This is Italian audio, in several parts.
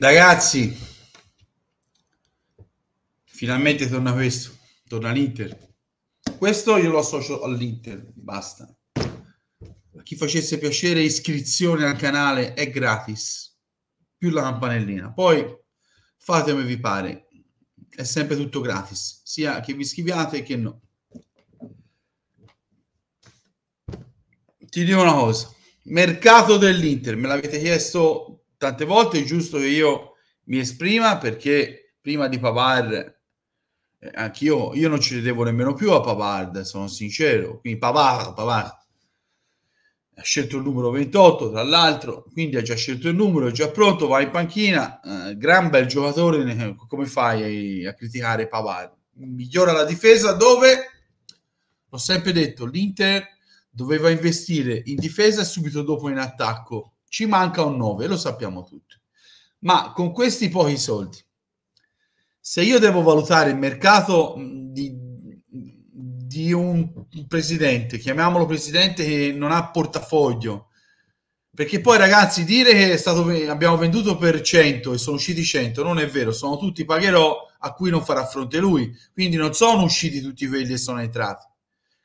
Ragazzi, finalmente torna questo, torna l'Inter. Questo io lo associo all'Inter, basta. A chi facesse piacere iscrizione al canale è gratis, più la campanellina. Poi fate come vi pare, è sempre tutto gratis, sia che vi iscriviate che no. Ti dico una cosa, mercato dell'Inter, me l'avete chiesto tante volte è giusto che io mi esprima perché prima di Pavard eh, anch'io io non ci credevo nemmeno più a Pavard, sono sincero, quindi Pavard, Pavard ha scelto il numero 28 tra l'altro, quindi ha già scelto il numero, è già pronto, va in panchina, eh, gran bel giocatore, come fai a criticare Pavard? Migliora la difesa dove l'ho sempre detto, l'Inter doveva investire in difesa e subito dopo in attacco ci manca un 9, lo sappiamo tutti. Ma con questi pochi soldi, se io devo valutare il mercato di, di un presidente, chiamiamolo presidente che non ha portafoglio, perché poi ragazzi dire che stato, abbiamo venduto per 100 e sono usciti 100 non è vero, sono tutti pagherò a cui non farà fronte lui, quindi non sono usciti tutti quelli che sono entrati,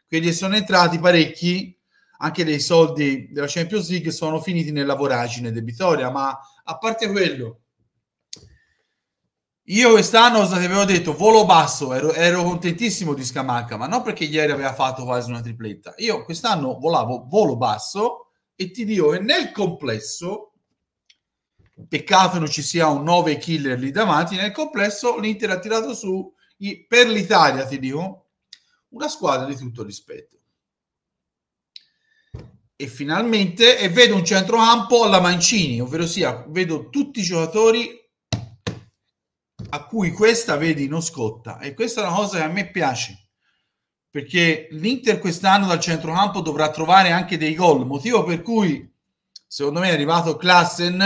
quelli che sono entrati parecchi anche dei soldi della Champions League sono finiti nella voragine debitoria, ma a parte quello, io quest'anno, vi avevo detto, volo basso, ero, ero, contentissimo di Scamacca, ma non perché ieri aveva fatto quasi una tripletta. Io quest'anno volavo volo basso e ti dico che nel complesso, peccato non ci sia un 9 killer lì davanti, nel complesso l'Inter ha tirato su, per l'Italia ti dico, una squadra di tutto rispetto e finalmente e vedo un centrocampo alla Mancini, ovvero sia, vedo tutti i giocatori a cui questa vedi non scotta e questa è una cosa che a me piace perché l'Inter quest'anno dal centrocampo dovrà trovare anche dei gol, motivo per cui secondo me è arrivato Klassen,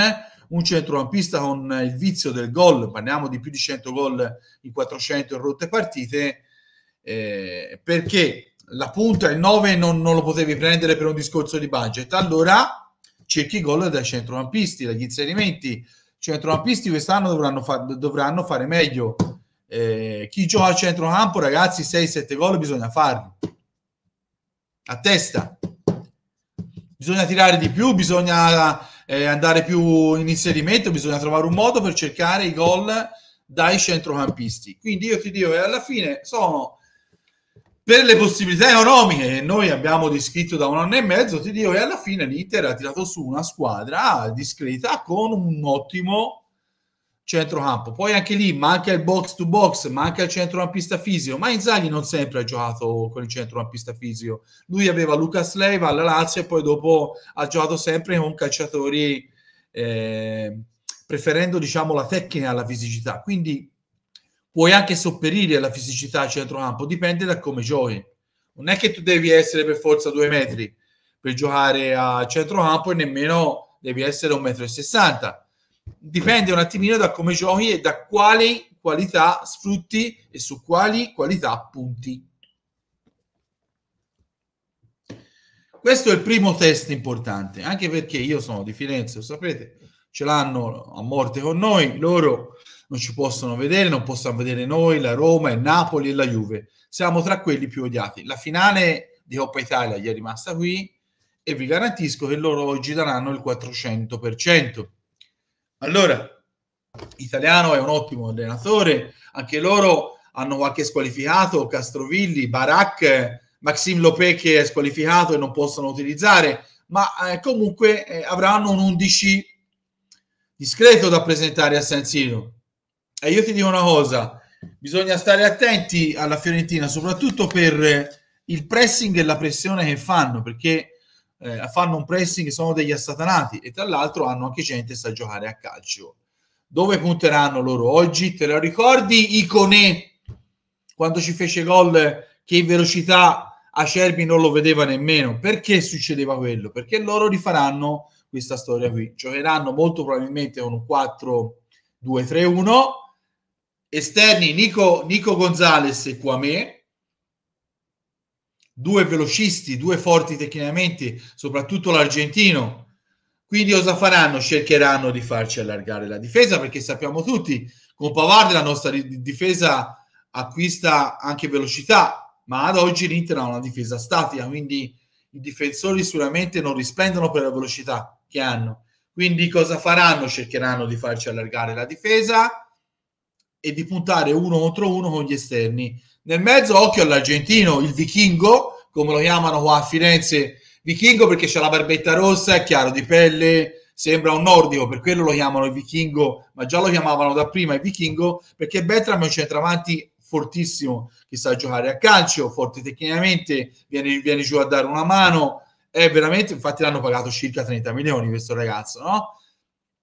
un centrocampista con il vizio del gol, parliamo di più di 100 gol in 400 rotte partite, eh, perché la punta, il 9 non, non, lo potevi prendere per un discorso di budget, allora cerchi gol dai centrocampisti, dagli inserimenti. Centrocampisti quest'anno dovranno, fa- dovranno fare meglio. Eh, chi gioca a centrocampo, ragazzi, 6-7 gol bisogna farli. A testa. Bisogna tirare di più, bisogna eh, andare più in inserimento, bisogna trovare un modo per cercare i gol dai centrocampisti. Quindi io ti dico che alla fine sono per le possibilità economiche che noi abbiamo descritto da un anno e mezzo, ti dico che alla fine l'Inter ha tirato su una squadra discreta con un ottimo centrocampo. Poi anche lì manca il box to box, manca il centrocampista fisico, ma Inzaghi non sempre ha giocato con il centrocampista fisico. Lui aveva Lucas Leiva alla Lazio e poi dopo ha giocato sempre con calciatori eh, preferendo diciamo la tecnica alla fisicità. Quindi puoi anche sopperire alla fisicità a centrocampo, dipende da come giochi. Non è che tu devi essere per forza due metri per giocare a centrocampo e nemmeno devi essere un metro e sessanta. Dipende un attimino da come giochi e da quali qualità sfrutti e su quali qualità punti. Questo è il primo test importante, anche perché io sono di Firenze, lo sapete, ce l'hanno a morte con noi, loro non ci possono vedere, non possono vedere noi, la Roma, il Napoli e la Juve. Siamo tra quelli più odiati. La finale di Coppa Italia gli è rimasta qui e vi garantisco che loro oggi daranno il 400%. Allora, Italiano è un ottimo allenatore, anche loro hanno qualche squalificato, Castrovilli, Barak, Maxim Lopè che è squalificato e non possono utilizzare, ma eh, comunque eh, avranno un 11 discreto da presentare a San Siro. E io ti dico una cosa, bisogna stare attenti alla Fiorentina, soprattutto per eh, il pressing e la pressione che fanno, perché eh, fanno un pressing, sono degli assatanati e tra l'altro hanno anche gente che sa giocare a calcio. Dove punteranno loro oggi? Te lo ricordi Iconè quando ci fece gol che in velocità Acerbi non lo vedeva nemmeno? Perché succedeva quello? Perché loro rifaranno questa storia qui. Giocheranno molto probabilmente con un 4-2-3-1. Esterni Nico, Nico Gonzalez e Quame. Due velocisti, due forti tecnicamente, soprattutto l'argentino. Quindi cosa faranno? Cercheranno di farci allargare la difesa perché sappiamo tutti, con Pavard la nostra difesa acquista anche velocità, ma ad oggi l'Inter ha una difesa statica, quindi i difensori sicuramente non rispendono per la velocità, che hanno. Quindi cosa faranno? Cercheranno di farci allargare la difesa e di puntare uno contro uno con gli esterni. Nel mezzo, occhio all'argentino, il vichingo, come lo chiamano qua a Firenze, vichingo perché c'è la barbetta rossa, è chiaro, di pelle, sembra un nordico, per quello lo chiamano il vichingo, ma già lo chiamavano da prima il vichingo, perché Betram è un centravanti fortissimo, che sa giocare a calcio, forte tecnicamente, viene, viene giù a dare una mano, è veramente, infatti l'hanno pagato circa 30 milioni questo ragazzo, no?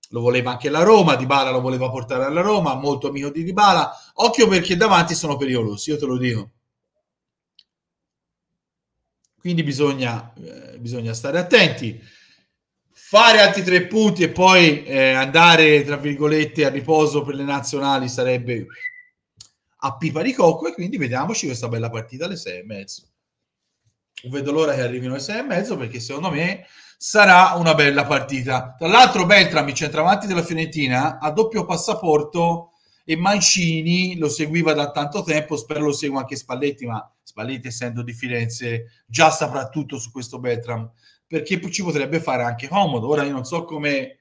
Lo voleva anche la Roma, Dybala lo voleva portare alla Roma, molto amico di Dybala. Occhio perché davanti sono pericolosi, io te lo dico. Quindi bisogna, eh, bisogna stare attenti fare altri tre punti e poi eh, andare tra virgolette a riposo per le nazionali sarebbe a pipa di cocco e quindi vediamoci questa bella partita alle sei e mezzo vedo l'ora che arrivino le sei e mezzo perché secondo me sarà una bella partita. Tra l'altro Beltrami, centravanti della Fiorentina, a doppio passaporto e Mancini lo seguiva da tanto tempo, spero lo segua anche Spalletti, ma Spalletti essendo di Firenze già saprà tutto su questo Beltram, perché ci potrebbe fare anche comodo. Ora io non so come,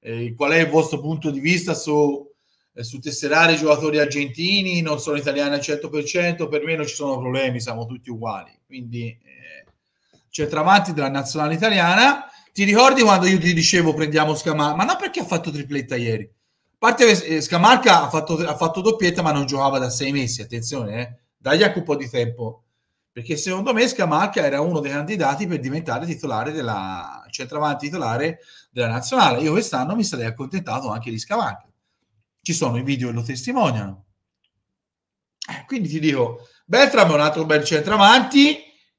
eh, qual è il vostro punto di vista su eh, su tesserare i giocatori argentini, non sono italiani al 100%, per me non ci sono problemi, siamo tutti uguali. Quindi eh, centravanti della nazionale italiana. Ti ricordi quando io ti dicevo prendiamo Scamarca? Ma non perché ha fatto tripletta ieri. A parte che eh, Scamarca ha fatto, ha fatto doppietta ma non giocava da sei mesi, attenzione, eh. dagli anche un po' di tempo. Perché secondo me Scamarca era uno dei candidati per diventare titolare della centravanti titolare della nazionale. Io quest'anno mi sarei accontentato anche di Scamarca ci sono i video che lo testimoniano. Eh, quindi ti dico, Beltram è un altro bel centravanti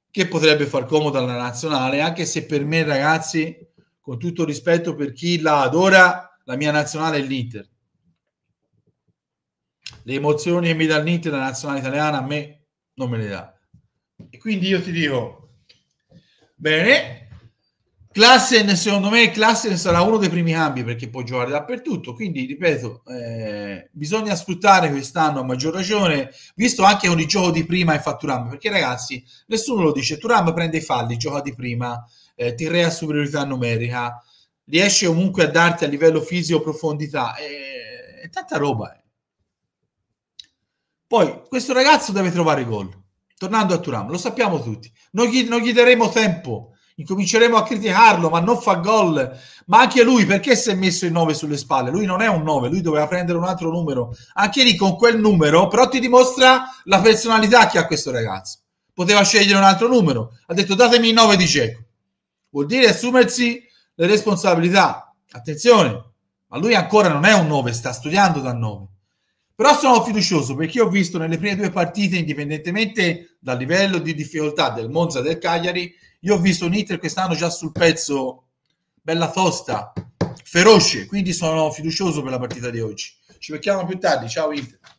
che potrebbe far comodo alla nazionale, anche se per me, ragazzi, con tutto rispetto per chi la adora, la mia nazionale è l'Inter. Le emozioni che mi dà l'Inter, la nazionale italiana, a me non me le dà. E quindi io ti dico, bene, Classen, secondo me, Classen sarà uno dei primi cambi perché può giocare dappertutto. Quindi, ripeto, eh, bisogna sfruttare quest'anno a maggior ragione, visto anche con gioco di prima e fa Turam. Perché, ragazzi, nessuno lo dice: Turam prende i falli, gioca di prima, eh, ti rea superiorità numerica, riesce comunque a darti a livello fisico profondità. Eh, è tanta roba. Eh. Poi, questo ragazzo deve trovare gol. Tornando a Turam, lo sappiamo tutti. non gli, non gli daremo tempo incominceremo a criticarlo, ma non fa gol. Ma anche lui perché si è messo il 9 sulle spalle? Lui non è un 9, lui doveva prendere un altro numero. Anche lì con quel numero, però ti dimostra la personalità che ha questo ragazzo. Poteva scegliere un altro numero. Ha detto datemi il 9 di cieco. Vuol dire assumersi le responsabilità. Attenzione, ma lui ancora non è un 9, sta studiando da 9. Però sono fiducioso perché ho visto nelle prime due partite, indipendentemente dal livello di difficoltà del Monza e del Cagliari, io ho visto un Inter quest'anno già sul pezzo, bella tosta, feroce, quindi sono fiducioso per la partita di oggi. Ci becchiamo più tardi, ciao Inter.